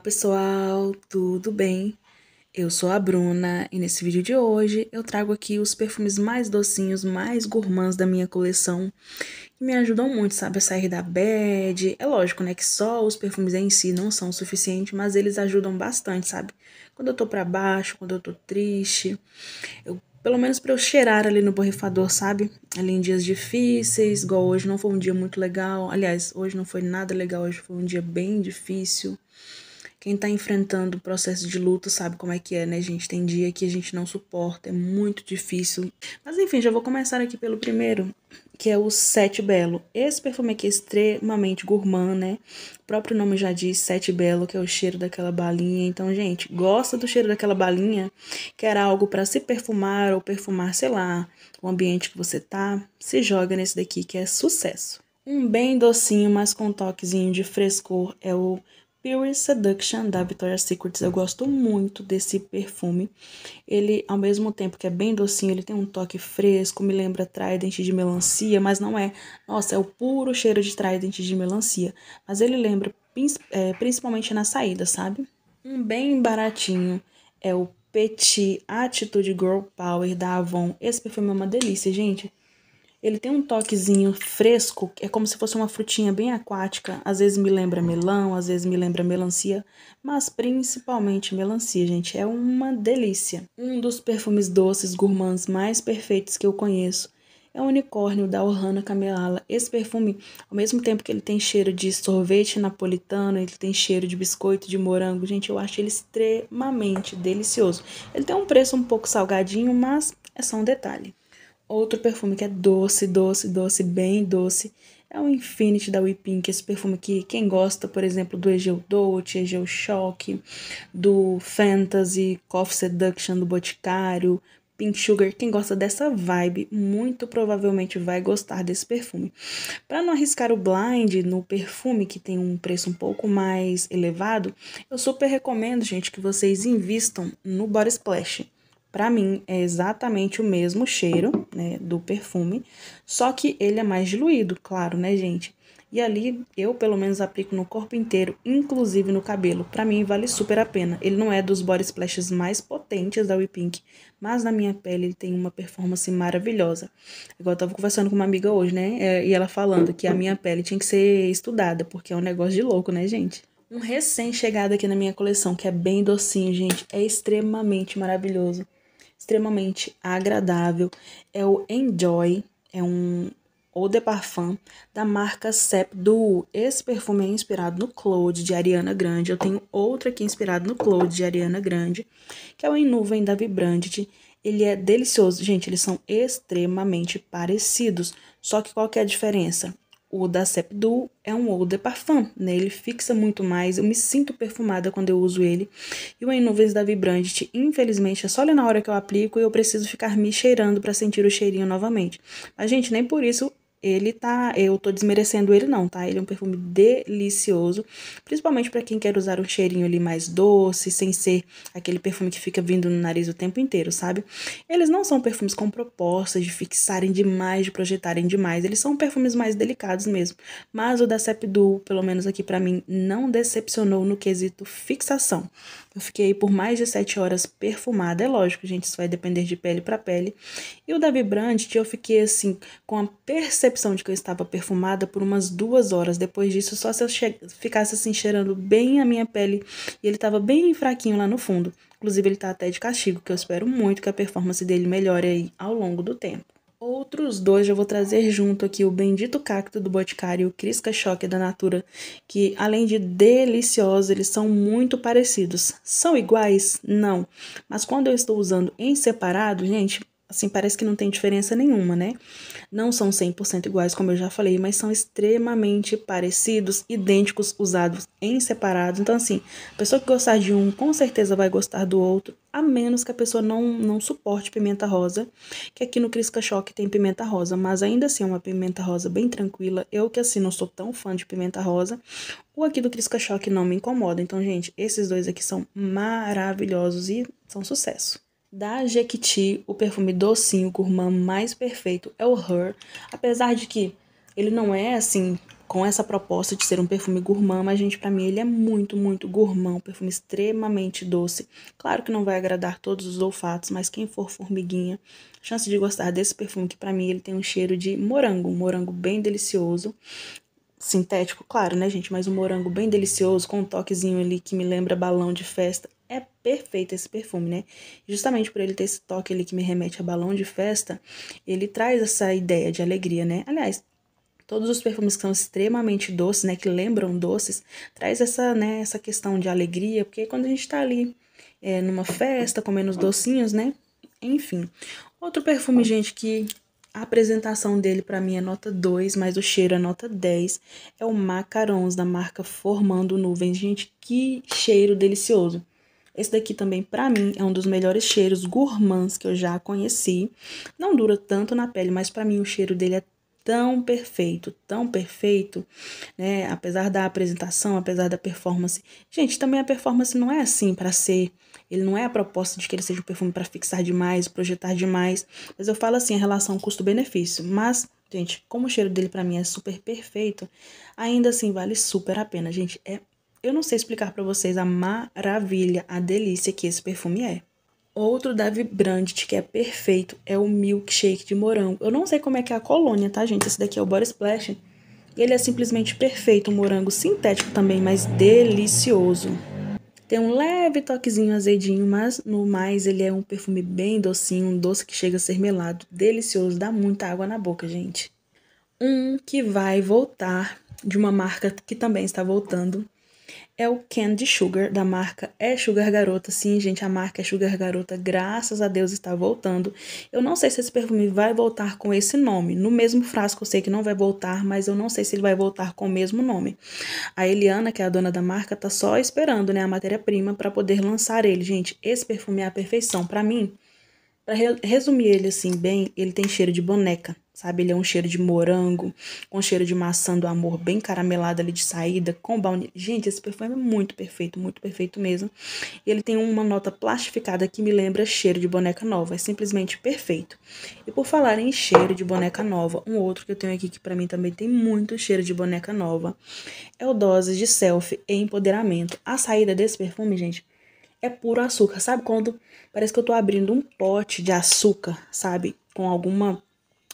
pessoal, tudo bem? Eu sou a Bruna e nesse vídeo de hoje eu trago aqui os perfumes mais docinhos, mais gourmands da minha coleção que me ajudam muito, sabe, a sair da bad. É lógico, né, que só os perfumes em si não são suficientes, suficiente, mas eles ajudam bastante, sabe? Quando eu tô pra baixo, quando eu tô triste, eu pelo menos para eu cheirar ali no borrifador, sabe? Ali em dias difíceis, igual hoje não foi um dia muito legal. Aliás, hoje não foi nada legal, hoje foi um dia bem difícil. Quem tá enfrentando o processo de luto sabe como é que é, né, gente? Tem dia que a gente não suporta, é muito difícil. Mas enfim, já vou começar aqui pelo primeiro, que é o Sete Belo. Esse perfume aqui é extremamente gourmand, né? O próprio nome já diz Sete Belo, que é o cheiro daquela balinha. Então, gente, gosta do cheiro daquela balinha? Quer algo para se perfumar ou perfumar, sei lá, o ambiente que você tá? Se joga nesse daqui que é sucesso. Um bem docinho, mas com um toquezinho de frescor é o Pure Seduction da Victoria's Secret. Eu gosto muito desse perfume. Ele, ao mesmo tempo que é bem docinho, ele tem um toque fresco, me lembra Trident de melancia, mas não é. Nossa, é o puro cheiro de Trident de melancia. Mas ele lembra é, principalmente na saída, sabe? Um bem baratinho é o Petit Attitude Girl Power da Avon. Esse perfume é uma delícia, gente. Ele tem um toquezinho fresco, é como se fosse uma frutinha bem aquática. Às vezes me lembra melão, às vezes me lembra melancia, mas principalmente melancia, gente. É uma delícia. Um dos perfumes doces gourmands mais perfeitos que eu conheço é o unicórnio da Ohana Camelala. Esse perfume, ao mesmo tempo que ele tem cheiro de sorvete napolitano, ele tem cheiro de biscoito de morango, gente, eu acho ele extremamente delicioso. Ele tem um preço um pouco salgadinho, mas é só um detalhe outro perfume que é doce, doce, doce, bem doce. É o Infinity da We Pink, é esse perfume que quem gosta, por exemplo, do Egeu Dolce, Egeu Shock, do Fantasy, Coffee Seduction do Boticário, Pink Sugar, quem gosta dessa vibe, muito provavelmente vai gostar desse perfume. Para não arriscar o blind no perfume que tem um preço um pouco mais elevado, eu super recomendo, gente, que vocês invistam no Body Splash para mim é exatamente o mesmo cheiro, né, do perfume, só que ele é mais diluído, claro, né, gente? E ali eu pelo menos aplico no corpo inteiro, inclusive no cabelo. Para mim vale super a pena. Ele não é dos body splashes mais potentes da We Pink, mas na minha pele ele tem uma performance maravilhosa. Igual eu tava conversando com uma amiga hoje, né? É, e ela falando que a minha pele tinha que ser estudada, porque é um negócio de louco, né, gente? Um recém-chegado aqui na minha coleção, que é bem docinho, gente, é extremamente maravilhoso extremamente agradável. É o Enjoy, é um Eau de Parfum da marca Sep Duo. Esse perfume é inspirado no Claude de Ariana Grande. Eu tenho outro aqui inspirado no Claude de Ariana Grande, que é o Em Nuvem da Vibrante. Ele é delicioso. Gente, eles são extremamente parecidos, só que qual que é a diferença? O da du é um eau de parfum, né? Ele fixa muito mais, eu me sinto perfumada quando eu uso ele. E o Em Nuvens da Vibrante, infelizmente, é só na hora que eu aplico e eu preciso ficar me cheirando para sentir o cheirinho novamente. Mas, gente, nem por isso ele tá. Eu tô desmerecendo ele, não, tá? Ele é um perfume delicioso, principalmente para quem quer usar um cheirinho ali mais doce, sem ser aquele perfume que fica vindo no nariz o tempo inteiro, sabe? Eles não são perfumes com propostas de fixarem demais, de projetarem demais. Eles são perfumes mais delicados mesmo. Mas o da Sepdu, pelo menos aqui para mim, não decepcionou no quesito fixação. Eu fiquei por mais de sete horas perfumada, é lógico, gente, isso vai depender de pele para pele. E o da vibrante, eu fiquei assim, com a percepção de que eu estava perfumada por umas duas horas. Depois disso, só se eu ficasse assim, cheirando bem a minha pele. E ele estava bem fraquinho lá no fundo. Inclusive, ele está até de castigo, que eu espero muito que a performance dele melhore aí ao longo do tempo. Outros dois eu vou trazer junto aqui, o Bendito Cacto do Boticário e o Crisca Choque da Natura, que além de deliciosos, eles são muito parecidos. São iguais? Não. Mas quando eu estou usando em separado, gente, Assim, parece que não tem diferença nenhuma, né? Não são 100% iguais, como eu já falei, mas são extremamente parecidos, idênticos, usados em separado. Então, assim, a pessoa que gostar de um, com certeza vai gostar do outro, a menos que a pessoa não, não suporte pimenta rosa, que aqui no Crisca Choque tem pimenta rosa, mas ainda assim é uma pimenta rosa bem tranquila. Eu que, assim, não sou tão fã de pimenta rosa, o aqui do Crisca Choque não me incomoda. Então, gente, esses dois aqui são maravilhosos e são sucesso. Da Jequiti, o perfume docinho gourmand mais perfeito é o Her, apesar de que ele não é assim com essa proposta de ser um perfume gourmand, mas gente, para mim ele é muito, muito gourmand, um perfume extremamente doce. Claro que não vai agradar todos os olfatos, mas quem for formiguinha, chance de gostar desse perfume que para mim ele tem um cheiro de morango, um morango bem delicioso sintético, claro, né, gente? Mas um morango bem delicioso, com um toquezinho ali que me lembra balão de festa. É perfeito esse perfume, né? Justamente por ele ter esse toque ali que me remete a balão de festa, ele traz essa ideia de alegria, né? Aliás, todos os perfumes que são extremamente doces, né, que lembram doces, traz essa, né, essa questão de alegria, porque quando a gente tá ali é, numa festa, comendo os docinhos, né, enfim. Outro perfume, gente, que a apresentação dele para mim é nota 2, mas o cheiro é nota 10. É o Macarons da marca Formando Nuvens. Gente, que cheiro delicioso. Esse daqui também, para mim, é um dos melhores cheiros gourmands que eu já conheci. Não dura tanto na pele, mas para mim o cheiro dele é tão perfeito, tão perfeito, né? Apesar da apresentação, apesar da performance. Gente, também a performance não é assim para ser. Ele não é a proposta de que ele seja um perfume para fixar demais, projetar demais. Mas eu falo assim, a relação custo-benefício. Mas, gente, como o cheiro dele para mim é super perfeito, ainda assim vale super a pena, gente. É, eu não sei explicar para vocês a maravilha, a delícia que esse perfume é. Outro Davi Brandt, que é perfeito é o milkshake de morango. Eu não sei como é que é a colônia, tá, gente? Esse daqui é o Body Splash. Ele é simplesmente perfeito, um morango sintético também, mas delicioso. Tem um leve toquezinho azedinho, mas no mais ele é um perfume bem docinho, um doce que chega a ser melado, delicioso, dá muita água na boca, gente. Um que vai voltar de uma marca que também está voltando, é o Candy Sugar, da marca É Sugar Garota. Sim, gente, a marca É Sugar Garota, graças a Deus, está voltando. Eu não sei se esse perfume vai voltar com esse nome. No mesmo frasco eu sei que não vai voltar, mas eu não sei se ele vai voltar com o mesmo nome. A Eliana, que é a dona da marca, tá só esperando, né, a matéria-prima para poder lançar ele. Gente, esse perfume é a perfeição. para mim, para resumir ele assim bem, ele tem cheiro de boneca. Sabe, ele é um cheiro de morango, com cheiro de maçã do amor bem caramelado ali de saída, com baunilha. Gente, esse perfume é muito perfeito, muito perfeito mesmo. e Ele tem uma nota plastificada que me lembra cheiro de boneca nova, é simplesmente perfeito. E por falar em cheiro de boneca nova, um outro que eu tenho aqui que para mim também tem muito cheiro de boneca nova, é o Doses de Selfie e Empoderamento. A saída desse perfume, gente, é puro açúcar. Sabe quando parece que eu tô abrindo um pote de açúcar, sabe? Com alguma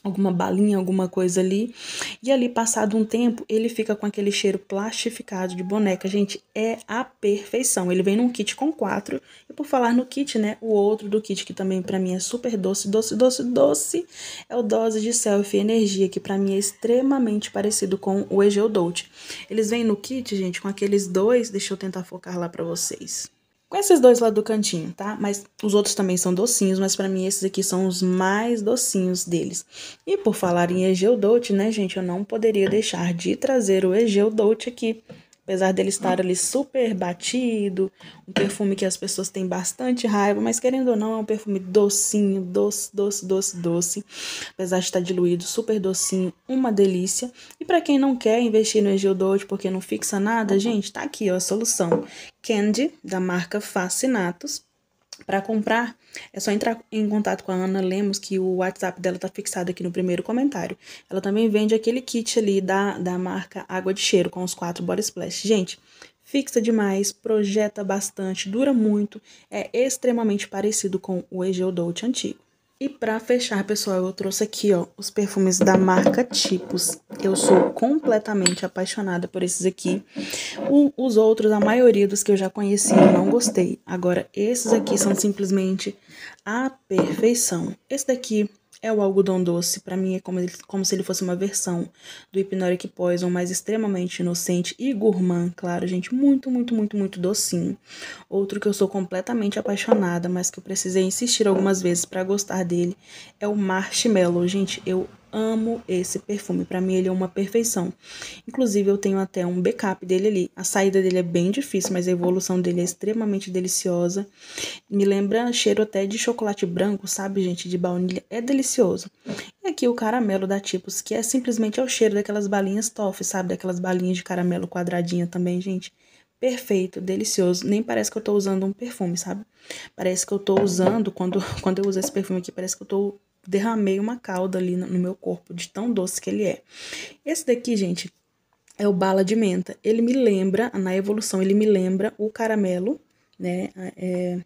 alguma balinha, alguma coisa ali. E ali, passado um tempo, ele fica com aquele cheiro plastificado de boneca. Gente, é a perfeição. Ele vem num kit com quatro. E por falar no kit, né, o outro do kit que também para mim é super doce, doce, doce, doce, é o Dose de Selfie Energia, que para mim é extremamente parecido com o Egeu Dolt. Eles vêm no kit, gente, com aqueles dois, deixa eu tentar focar lá para vocês. Com esses dois lá do cantinho, tá? Mas os outros também são docinhos, mas para mim esses aqui são os mais docinhos deles. E por falar em Egeu Dolce, né, gente, eu não poderia deixar de trazer o Egeu Dolce aqui Apesar dele estar ali super batido, um perfume que as pessoas têm bastante raiva, mas querendo ou não, é um perfume docinho, doce, doce, doce, doce. Apesar de estar diluído, super docinho, uma delícia. E para quem não quer investir no Egildode porque não fixa nada, gente, tá aqui ó, a solução. Candy, da marca Fascinatos para comprar, é só entrar em contato com a Ana Lemos, que o WhatsApp dela tá fixado aqui no primeiro comentário. Ela também vende aquele kit ali da, da marca Água de Cheiro, com os quatro Body Splash. Gente, fixa demais, projeta bastante, dura muito, é extremamente parecido com o Egeu Dolce antigo. E para fechar, pessoal, eu trouxe aqui, ó, os perfumes da marca Tipos. Eu sou completamente apaixonada por esses aqui. O, os outros, a maioria dos que eu já conheci, eu não gostei. Agora, esses aqui são simplesmente a perfeição. Esse daqui é o algodão doce, para mim é como, ele, como, se ele fosse uma versão do Hypnotic Poison, mas extremamente inocente e gourmand, claro, gente, muito, muito, muito, muito docinho. Outro que eu sou completamente apaixonada, mas que eu precisei insistir algumas vezes para gostar dele, é o Marshmallow. Gente, eu amo esse perfume. Para mim ele é uma perfeição. Inclusive eu tenho até um backup dele ali. A saída dele é bem difícil, mas a evolução dele é extremamente deliciosa. Me lembra cheiro até de chocolate branco, sabe, gente, de baunilha, é delicioso. E aqui o caramelo da Tipos, que é simplesmente o cheiro daquelas balinhas toffee, sabe, daquelas balinhas de caramelo quadradinha também, gente. Perfeito, delicioso. Nem parece que eu tô usando um perfume, sabe? Parece que eu tô usando, quando, quando eu uso esse perfume aqui, parece que eu tô derramei uma calda ali no, meu corpo, de tão doce que ele é. Esse daqui, gente, é o bala de menta. Ele me lembra, na evolução, ele me lembra o caramelo, né? É,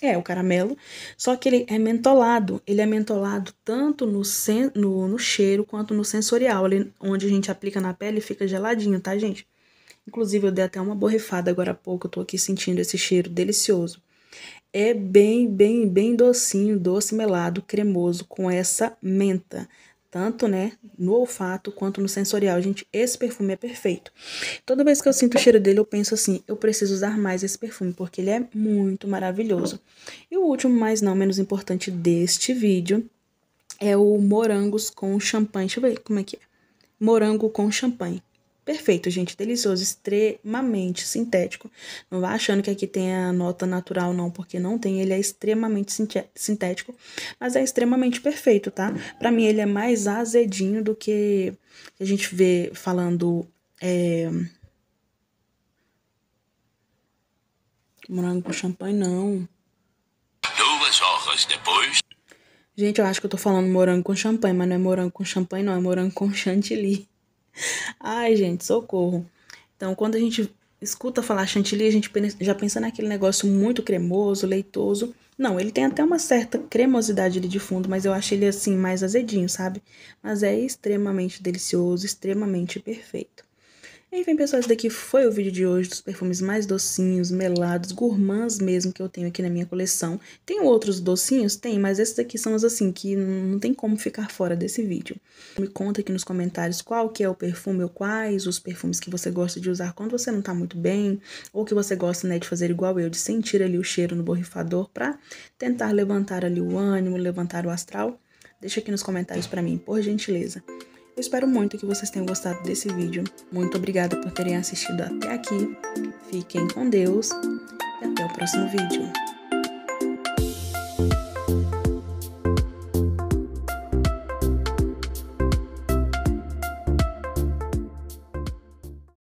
é, é o caramelo, só que ele é mentolado. Ele é mentolado tanto no, sen, no, no cheiro quanto no sensorial, ali onde a gente aplica na pele fica geladinho, tá, gente? Inclusive, eu dei até uma borrifada agora há pouco, eu tô aqui sentindo esse cheiro delicioso é bem, bem, bem docinho, doce melado, cremoso com essa menta tanto né, no olfato quanto no sensorial. Gente, esse perfume é perfeito. Toda vez que eu sinto o cheiro dele, eu penso assim, eu preciso usar mais esse perfume, porque ele é muito maravilhoso. E o último, mas não menos importante deste vídeo, é o morangos com champanhe. Deixa eu ver como é que é. Morango com champanhe. Perfeito, gente. Delicioso, extremamente sintético. Não vá achando que aqui tem a nota natural, não, porque não tem. Ele é extremamente sintético, mas é extremamente perfeito, tá? Para mim, ele é mais azedinho do que a gente vê falando. É... Morango com champanhe, não. Duas horas depois. Gente, eu acho que eu tô falando morango com champanhe, mas não é morango com champanhe, não. É morango com chantilly. Ai, gente, socorro. Então, quando a gente escuta falar chantilly, a gente já pensa naquele negócio muito cremoso, leitoso. Não, ele tem até uma certa cremosidade ali de fundo, mas eu acho ele assim mais azedinho, sabe? Mas é extremamente delicioso, extremamente perfeito. Enfim, pessoal, esse daqui foi o vídeo de hoje dos perfumes mais docinhos, melados, gourmands mesmo que eu tenho aqui na minha coleção. Tem outros docinhos? Tem, mas esses daqui são os assim que não tem como ficar fora desse vídeo. Me conta aqui nos comentários qual que é o perfume ou quais os perfumes que você gosta de usar quando você não tá muito bem, ou que você gosta, né, de fazer igual eu, de sentir ali o cheiro no borrifador pra tentar levantar ali o ânimo, levantar o astral. Deixa aqui nos comentários pra mim, por gentileza. Eu espero muito que vocês tenham gostado desse vídeo. Muito obrigada por terem assistido até aqui. Fiquem com Deus e até o próximo vídeo.